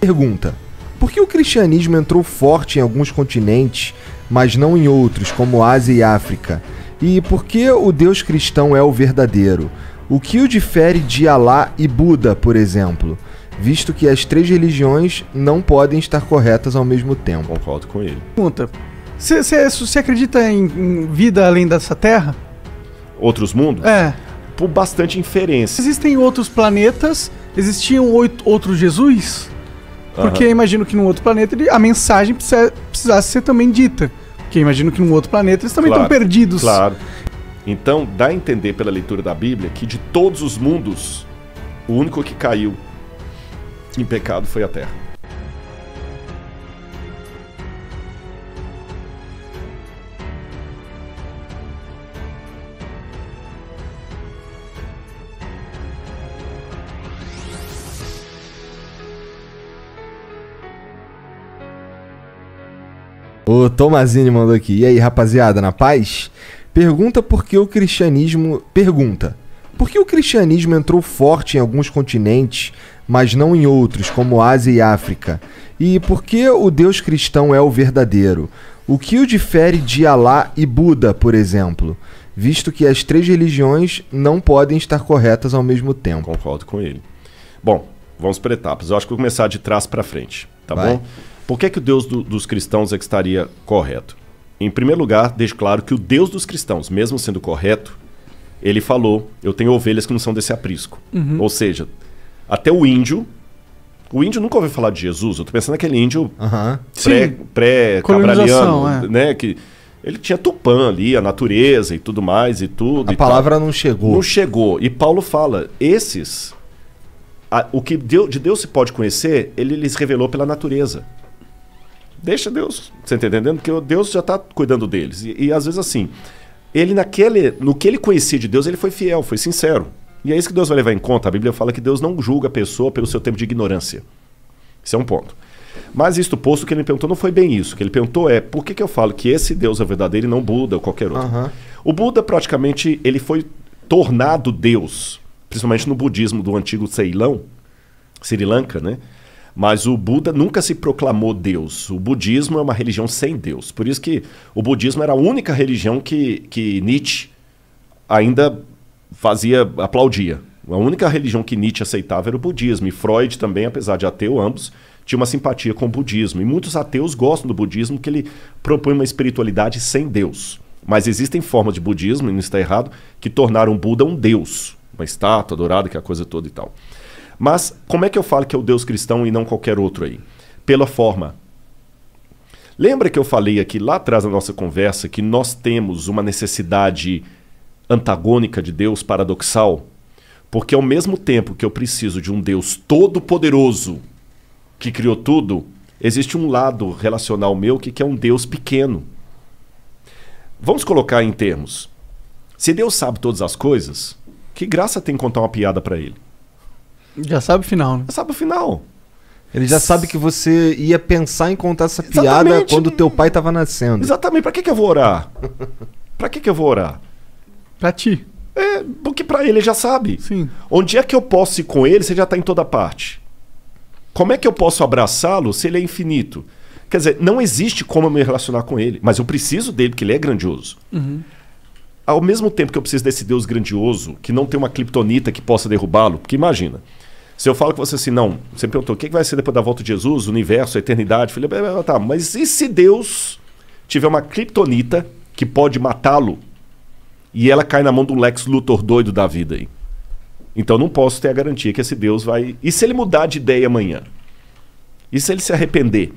Pergunta: Por que o cristianismo entrou forte em alguns continentes, mas não em outros, como Ásia e África? E por que o Deus cristão é o verdadeiro? O que o difere de Alá e Buda, por exemplo? Visto que as três religiões não podem estar corretas ao mesmo tempo. Concordo com ele. Pergunta: Você acredita em, em vida além dessa terra? Outros mundos? É. Por bastante inferência. Existem outros planetas? Existiam outros Jesus? Porque uhum. eu imagino que num outro planeta ele, a mensagem precisa, precisasse ser também dita. Porque eu imagino que num outro planeta eles também claro, estão perdidos. Claro. Então, dá a entender pela leitura da Bíblia que de todos os mundos, o único que caiu em pecado foi a Terra. O Tomazini mandou aqui. E aí, rapaziada, na paz? Pergunta por que o cristianismo. Pergunta. Por que o cristianismo entrou forte em alguns continentes, mas não em outros, como Ásia e África? E por que o Deus cristão é o verdadeiro? O que o difere de Alá e Buda, por exemplo? Visto que as três religiões não podem estar corretas ao mesmo tempo. Concordo com ele. Bom, vamos para etapas. Eu acho que vou começar de trás para frente, tá Vai. bom? Por que, que o Deus do, dos cristãos é que estaria correto? Em primeiro lugar, deixe claro que o Deus dos cristãos, mesmo sendo correto, ele falou: Eu tenho ovelhas que não são desse aprisco. Uhum. Ou seja, até o índio. O índio nunca ouviu falar de Jesus. Eu tô pensando naquele índio uhum. pré-cabraliano, pré é. né? Que ele tinha Tupã ali, a natureza e tudo mais e tudo. A e palavra tal. não chegou. Não chegou. E Paulo fala: esses. A, o que de Deus se pode conhecer, ele lhes revelou pela natureza deixa Deus. Você está entendendo? Porque Deus já está cuidando deles. E, e, às vezes assim, ele naquele, no que ele conhecia de Deus, ele foi fiel, foi sincero. E é isso que Deus vai levar em conta. A Bíblia fala que Deus não julga a pessoa pelo seu tempo de ignorância. Isso é um ponto. Mas isto posto, que ele me perguntou não foi bem isso. O que ele perguntou é, por que, que eu falo que esse Deus é verdadeiro e não Buda ou qualquer outro? Uhum. O Buda, praticamente, ele foi tornado Deus, principalmente no budismo do antigo Ceilão, Sri Lanka, né? Mas o Buda nunca se proclamou Deus. O budismo é uma religião sem Deus. Por isso que o budismo era a única religião que, que Nietzsche ainda fazia, aplaudia. A única religião que Nietzsche aceitava era o budismo. E Freud também, apesar de ateu, ambos tinha uma simpatia com o budismo. E muitos ateus gostam do budismo que ele propõe uma espiritualidade sem Deus. Mas existem formas de budismo, e não está errado, que tornaram o Buda um deus, uma estátua dourada, que é a coisa toda e tal. Mas como é que eu falo que é o Deus cristão e não qualquer outro aí? Pela forma. Lembra que eu falei aqui lá atrás na nossa conversa que nós temos uma necessidade antagônica de Deus, paradoxal? Porque ao mesmo tempo que eu preciso de um Deus todo-poderoso que criou tudo, existe um lado relacional meu que, que é um Deus pequeno. Vamos colocar em termos. Se Deus sabe todas as coisas, que graça tem contar uma piada para ele? Já sabe o final, né? Já sabe o final. Ele já sabe que você ia pensar em contar essa Exatamente. piada quando teu pai estava nascendo. Exatamente. Para que, que eu vou orar? Para que, que eu vou orar? Para ti. É, porque para ele já sabe. Sim. Onde é que eu posso ir com ele se ele já está em toda parte? Como é que eu posso abraçá-lo se ele é infinito? Quer dizer, não existe como eu me relacionar com ele, mas eu preciso dele, porque ele é grandioso. Uhum. Ao mesmo tempo que eu preciso desse Deus grandioso, que não tem uma criptonita que possa derrubá-lo, porque imagina, se eu falo com você assim, não, você perguntou o é que vai ser depois da volta de Jesus, o universo, a eternidade, filho, tá, mas e se Deus tiver uma criptonita que pode matá-lo e ela cai na mão do Lex Luthor doido da vida aí? Então não posso ter a garantia que esse Deus vai. E se ele mudar de ideia amanhã? E se ele se arrepender?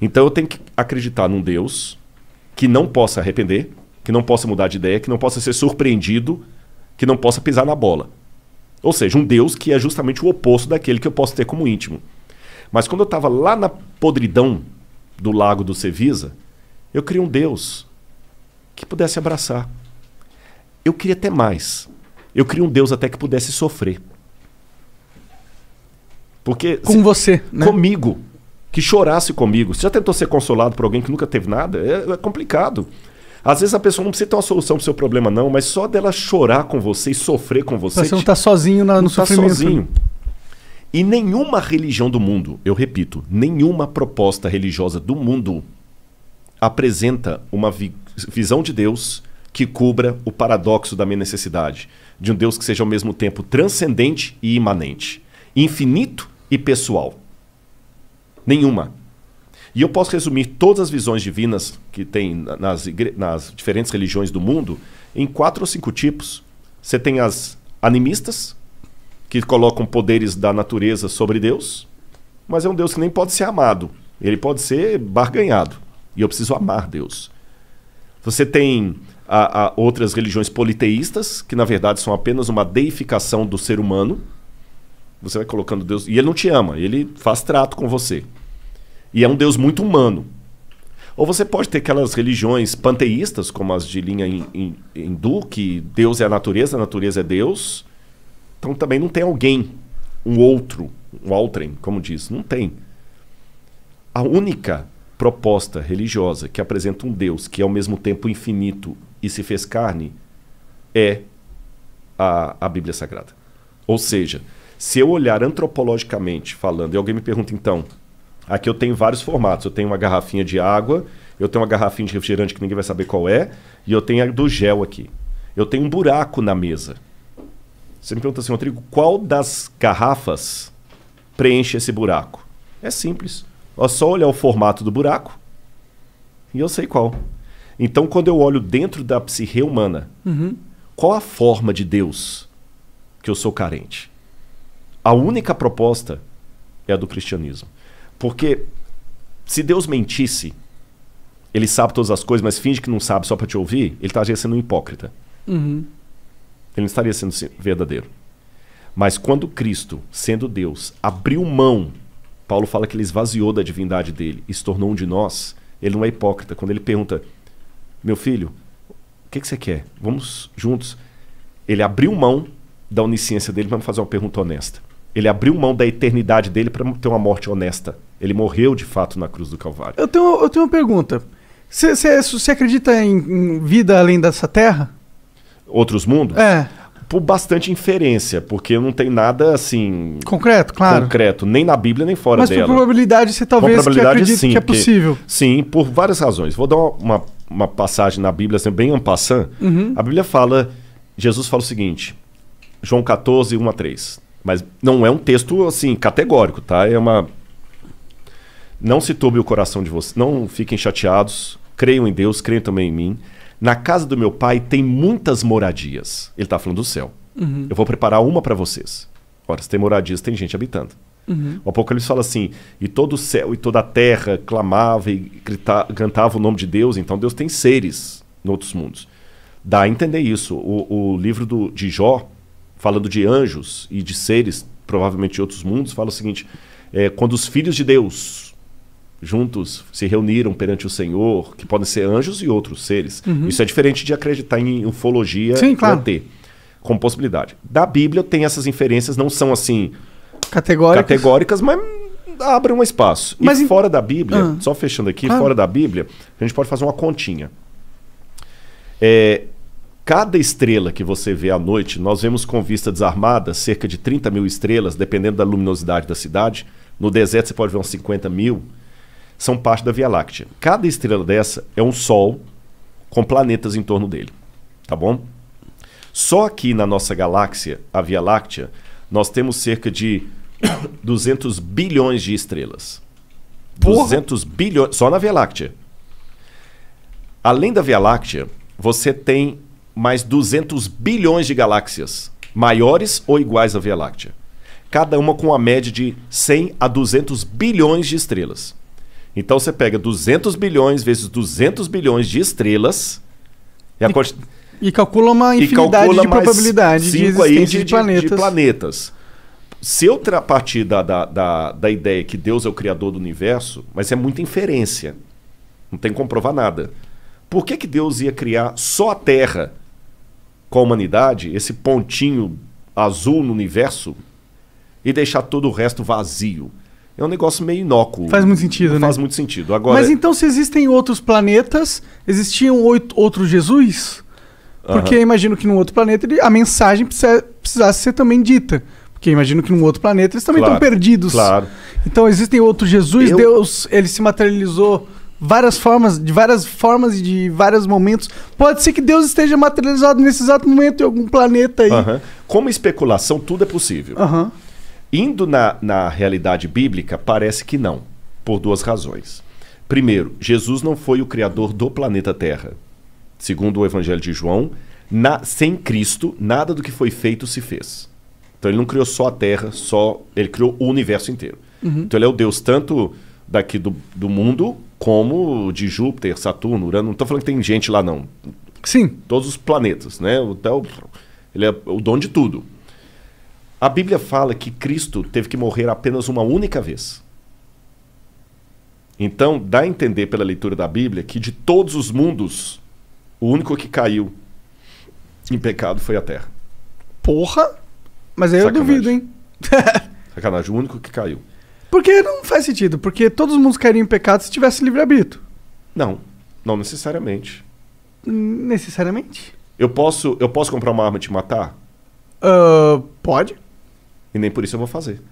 Então eu tenho que acreditar num Deus que não possa arrepender, que não possa mudar de ideia, que não possa ser surpreendido, que não possa pisar na bola. Ou seja, um Deus que é justamente o oposto daquele que eu posso ter como íntimo. Mas quando eu estava lá na podridão do lago do Cevisa, eu queria um Deus que pudesse abraçar. Eu queria até mais. Eu queria um Deus até que pudesse sofrer. Porque com se, você, né? comigo, que chorasse comigo. Você já tentou ser consolado por alguém que nunca teve nada? é, é complicado. Às vezes a pessoa não precisa ter uma solução para o seu problema, não, mas só dela chorar com você e sofrer com você. Você não está sozinho na, no tá sofrimento. sozinho. E nenhuma religião do mundo, eu repito, nenhuma proposta religiosa do mundo apresenta uma vi visão de Deus que cubra o paradoxo da minha necessidade. De um Deus que seja ao mesmo tempo transcendente e imanente, infinito e pessoal. Nenhuma. E eu posso resumir todas as visões divinas que tem nas, nas diferentes religiões do mundo em quatro ou cinco tipos. Você tem as animistas, que colocam poderes da natureza sobre Deus, mas é um Deus que nem pode ser amado. Ele pode ser barganhado. E eu preciso amar Deus. Você tem a, a outras religiões politeístas, que na verdade são apenas uma deificação do ser humano. Você vai colocando Deus. E ele não te ama, ele faz trato com você. E é um Deus muito humano. Ou você pode ter aquelas religiões panteístas, como as de linha hindu, que Deus é a natureza, a natureza é Deus. Então também não tem alguém, um outro, um outrem, como diz. Não tem. A única proposta religiosa que apresenta um Deus que é ao mesmo tempo infinito e se fez carne é a, a Bíblia Sagrada. Ou seja, se eu olhar antropologicamente falando, e alguém me pergunta então, Aqui eu tenho vários formatos. Eu tenho uma garrafinha de água, eu tenho uma garrafinha de refrigerante que ninguém vai saber qual é, e eu tenho a do gel aqui. Eu tenho um buraco na mesa. Você me pergunta assim, Rodrigo, qual das garrafas preenche esse buraco? É simples. É só olhar o formato do buraco e eu sei qual. Então, quando eu olho dentro da psique humana, uhum. qual a forma de Deus que eu sou carente? A única proposta é a do cristianismo. Porque se Deus mentisse, ele sabe todas as coisas, mas finge que não sabe só para te ouvir, ele estaria sendo um hipócrita. Uhum. Ele não estaria sendo verdadeiro. Mas quando Cristo, sendo Deus, abriu mão, Paulo fala que ele esvaziou da divindade dele e se tornou um de nós, ele não é hipócrita. Quando ele pergunta, meu filho, o que, que você quer? Vamos juntos. Ele abriu mão da onisciência dele para fazer uma pergunta honesta. Ele abriu mão da eternidade dele para ter uma morte honesta. Ele morreu de fato na cruz do Calvário. Eu tenho, eu tenho uma pergunta. Você acredita em, em, vida além dessa terra? Outros mundos? É. Por bastante inferência, porque não tem nada assim. Concreto, claro. Concreto, nem na Bíblia nem fora Mas dela. Mas por probabilidade você talvez probabilidade, que acredite sim, que é possível. Que, sim, por várias razões. Vou dar uma, uma passagem na Bíblia, assim, bem ampassã. Uhum. A Bíblia fala. Jesus fala o seguinte: João 14, 1 a 3. Mas não é um texto assim categórico, tá? É uma não se turbe o coração de vocês, não fiquem chateados, creiam em Deus, creiam também em mim. Na casa do meu pai tem muitas moradias. Ele está falando do céu. Uhum. Eu vou preparar uma para vocês. Ora, se tem moradias, tem gente habitando. Uhum. O Apocalipse fala assim: e todo o céu e toda a terra clamava e grita, cantava o nome de Deus, então Deus tem seres em outros mundos. Dá a entender isso. O, o livro do, de Jó, falando de anjos e de seres, provavelmente de outros mundos, fala o seguinte: é, quando os filhos de Deus juntos se reuniram perante o Senhor, que podem ser anjos e outros seres. Uhum. Isso é diferente de acreditar em ufologia Sim, claro. ter, como possibilidade. Da Bíblia tem essas inferências, não são assim categóricas, categóricas mas abre um espaço. Mas e em... fora da Bíblia, ah. só fechando aqui, claro. fora da Bíblia, a gente pode fazer uma continha. É, Cada estrela que você vê à noite, nós vemos com vista desarmada cerca de 30 mil estrelas, dependendo da luminosidade da cidade. No deserto você pode ver uns 50 mil. São parte da Via Láctea. Cada estrela dessa é um Sol com planetas em torno dele. Tá bom? Só aqui na nossa galáxia, a Via Láctea, nós temos cerca de 200 bilhões de estrelas. Porra. 200 bilhões. Só na Via Láctea. Além da Via Láctea, você tem mais 200 bilhões de galáxias, maiores ou iguais à Via Láctea. Cada uma com a média de 100 a 200 bilhões de estrelas. Então você pega 200 bilhões vezes 200 bilhões de estrelas. E, a quanti... e calcula uma infinidade calcula de probabilidade de existência de, de, planetas. de planetas. Se eu partir da, da, da, da ideia que Deus é o criador do universo, mas é muita inferência. Não tem como comprovar nada. Por que, que Deus ia criar só a Terra com a humanidade, esse pontinho azul no universo, e deixar todo o resto vazio. É um negócio meio inócuo. Faz muito sentido, né? Faz muito sentido. Agora, Mas é- então, se existem outros planetas, existiam oito, outros Jesus? Porque uh -huh. imagino que num outro planeta a mensagem precisa, precisasse ser também dita. Porque imagino que num outro planeta eles também claro, estão perdidos. Claro. Então existem outros Jesus, Eu... Deus, ele se materializou várias formas, de várias formas e de vários momentos. Pode ser que Deus esteja materializado nesse exato momento em algum planeta aí. Uhum. Como especulação, tudo é possível. Uhum. Indo na, na realidade bíblica, parece que não, por duas razões. Primeiro, Jesus não foi o criador do planeta Terra. Segundo o Evangelho de João, na, sem Cristo, nada do que foi feito se fez. Então ele não criou só a Terra, só ele criou o universo inteiro. Uhum. Então ele é o Deus tanto daqui do, do mundo como de Júpiter, Saturno, Urano. Não estou falando que tem gente lá, não. Sim. Todos os planetas, né? O ele é o dono de tudo. A Bíblia fala que Cristo teve que morrer apenas uma única vez. Então, dá a entender pela leitura da Bíblia que de todos os mundos, o único que caiu em pecado foi a Terra. Porra! Mas aí Sacanagem. eu duvido, hein? Sacanagem, o único que caiu. Porque não faz sentido, porque todos os mundos cairiam em pecado se tivesse livre-arbítrio. Não, não necessariamente. Necessariamente? Eu posso, eu posso comprar uma arma e te matar? Uh, pode. E nem por isso eu vou fazer.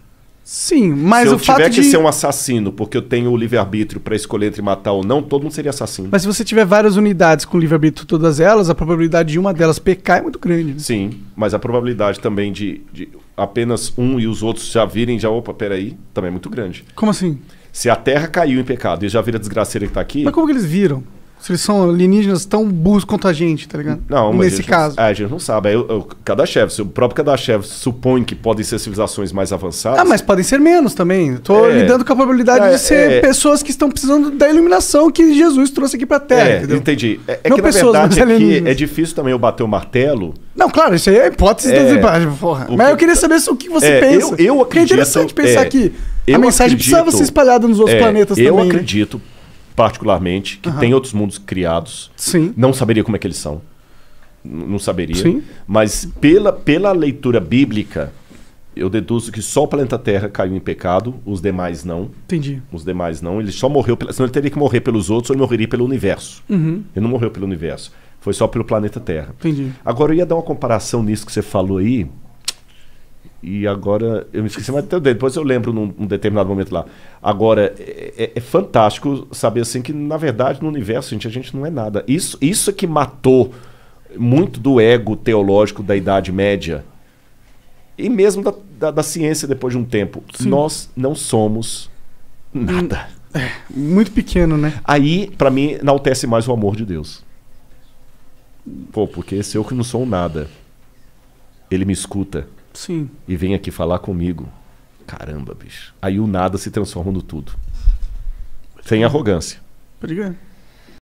Sim, mas o fato de... Se eu tiver que de... ser um assassino, porque eu tenho o livre-arbítrio para escolher entre matar ou não, todo mundo seria assassino. Mas se você tiver várias unidades com livre-arbítrio todas elas, a probabilidade de uma delas pecar é muito grande. Né? Sim, mas a probabilidade também de, de apenas um e os outros já virem já, opa, peraí, também é muito grande. Como assim? Se a Terra caiu em pecado e já vira desgraceira que tá aqui... Mas como que eles viram? Se eles são alienígenas tão burros quanto a gente, tá ligado? Não, mas Nesse a gente, caso. É, a gente não sabe. É, é, cada chefe, o próprio cada chefe supõe que podem ser civilizações mais avançadas. Ah, mas podem ser menos também. Tô é, lidando com a probabilidade é, de ser é. pessoas que estão precisando da iluminação que Jesus trouxe aqui pra Terra. É, entendeu? entendi. É, é não que pessoas, na verdade é difícil também eu bater o martelo. Não, claro, isso aí é hipótese é, das porra. Mas que... eu queria saber o que você pensa. Eu, eu acredito. Porque é interessante pensar que a mensagem acredito, precisava ser espalhada nos outros planetas eu também. Eu né? acredito. Né? particularmente, que uhum. tem outros mundos criados. Sim. Não saberia como é que eles são. Não saberia. Sim. Mas pela, pela leitura bíblica, eu deduzo que só o planeta Terra caiu em pecado, os demais não. Entendi. Os demais não. Ele só morreu, pela, senão ele teria que morrer pelos outros ou ele morreria pelo universo. Uhum. Ele não morreu pelo universo. Foi só pelo planeta Terra. Entendi. Agora, eu ia dar uma comparação nisso que você falou aí, e agora, eu me esqueci mas até depois eu lembro num, num, determinado momento lá. Agora, é, é, é, fantástico saber assim que, na verdade, no universo, gente, a gente não é nada. Isso, isso é que matou muito do ego teológico da Idade Média e mesmo da, da, da ciência depois de um tempo. Sim. Nós não somos nada. É, muito pequeno, né? Aí, para mim, enaltece mais o amor de Deus. Pô, porque se eu que não sou nada, ele me escuta Sim. E vem aqui falar comigo. Caramba, bicho. Aí o nada se transforma no tudo. Sem arrogância. Obrigado.